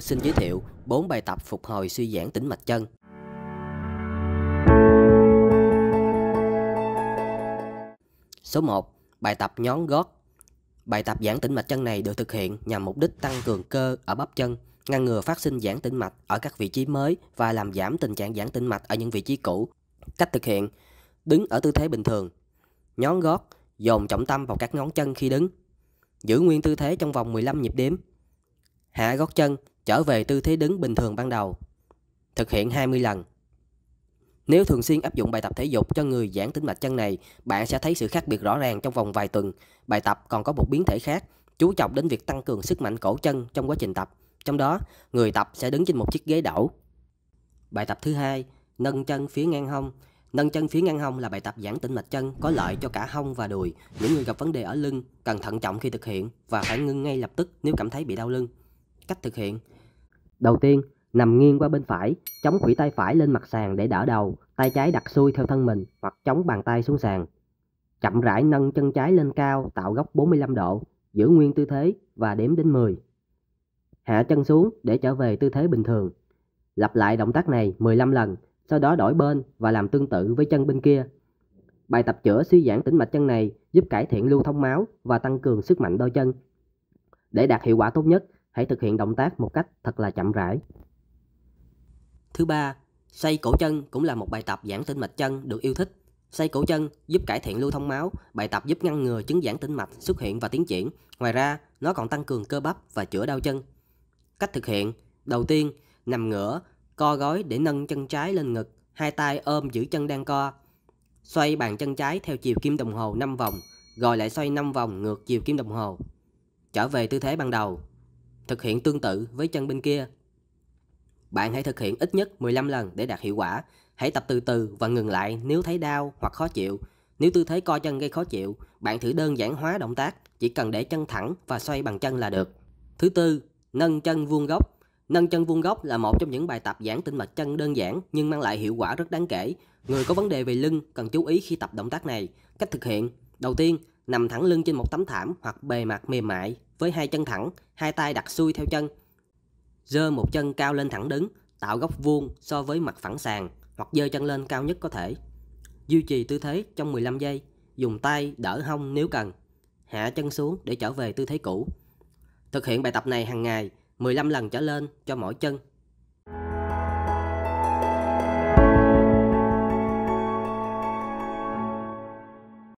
Xin giới thiệu 4 bài tập phục hồi suy giãn tĩnh mạch chân. Số 1. Bài tập nhón gót. Bài tập giãn tĩnh mạch chân này được thực hiện nhằm mục đích tăng cường cơ ở bắp chân, ngăn ngừa phát sinh giãn tĩnh mạch ở các vị trí mới và làm giảm tình trạng giãn tĩnh mạch ở những vị trí cũ. Cách thực hiện: đứng ở tư thế bình thường, nhón gót, dồn trọng tâm vào các ngón chân khi đứng. Giữ nguyên tư thế trong vòng 15 nhịp đếm hạ gót chân trở về tư thế đứng bình thường ban đầu. Thực hiện 20 lần. Nếu thường xuyên áp dụng bài tập thể dục cho người giãn tĩnh mạch chân này, bạn sẽ thấy sự khác biệt rõ ràng trong vòng vài tuần. Bài tập còn có một biến thể khác, chú trọng đến việc tăng cường sức mạnh cổ chân trong quá trình tập. Trong đó, người tập sẽ đứng trên một chiếc ghế đẩu. Bài tập thứ hai, nâng chân phía ngang hông. Nâng chân phía ngang hông là bài tập giãn tĩnh mạch chân có lợi cho cả hông và đùi. Những người gặp vấn đề ở lưng cần thận trọng khi thực hiện và phải ngưng ngay lập tức nếu cảm thấy bị đau lưng. Cách thực hiện Đầu tiên, nằm nghiêng qua bên phải, chống khuỷu tay phải lên mặt sàn để đỡ đầu, tay trái đặt xuôi theo thân mình hoặc chống bàn tay xuống sàn. Chậm rãi nâng chân trái lên cao tạo góc 45 độ, giữ nguyên tư thế và đếm đến 10. Hạ chân xuống để trở về tư thế bình thường. Lặp lại động tác này 15 lần, sau đó đổi bên và làm tương tự với chân bên kia. Bài tập chữa suy giãn tĩnh mạch chân này giúp cải thiện lưu thông máu và tăng cường sức mạnh đôi chân. Để đạt hiệu quả tốt nhất, Hãy thực hiện động tác một cách thật là chậm rãi. Thứ ba, xoay cổ chân cũng là một bài tập giãn tĩnh mạch chân được yêu thích. Xoay cổ chân giúp cải thiện lưu thông máu, bài tập giúp ngăn ngừa chứng giãn tĩnh mạch xuất hiện và tiến triển. Ngoài ra, nó còn tăng cường cơ bắp và chữa đau chân. Cách thực hiện, đầu tiên, nằm ngửa, co gói để nâng chân trái lên ngực, hai tay ôm giữ chân đang co. Xoay bàn chân trái theo chiều kim đồng hồ 5 vòng, rồi lại xoay 5 vòng ngược chiều kim đồng hồ. Trở về tư thế ban đầu. Thực hiện tương tự với chân bên kia. Bạn hãy thực hiện ít nhất 15 lần để đạt hiệu quả. Hãy tập từ từ và ngừng lại nếu thấy đau hoặc khó chịu. Nếu tư thế co chân gây khó chịu, bạn thử đơn giản hóa động tác, chỉ cần để chân thẳng và xoay bằng chân là được. Thứ tư, nâng chân vuông góc. Nâng chân vuông góc là một trong những bài tập giãn tĩnh mạch chân đơn giản nhưng mang lại hiệu quả rất đáng kể. Người có vấn đề về lưng cần chú ý khi tập động tác này. Cách thực hiện: đầu tiên, nằm thẳng lưng trên một tấm thảm hoặc bề mặt mềm mại, với hai chân thẳng, hai tay đặt xuôi theo chân. Dơ một chân cao lên thẳng đứng, tạo góc vuông so với mặt phẳng sàn hoặc dơ chân lên cao nhất có thể. Duy trì tư thế trong 15 giây, dùng tay đỡ hông nếu cần, hạ chân xuống để trở về tư thế cũ. Thực hiện bài tập này hàng ngày 15 lần trở lên cho mỗi chân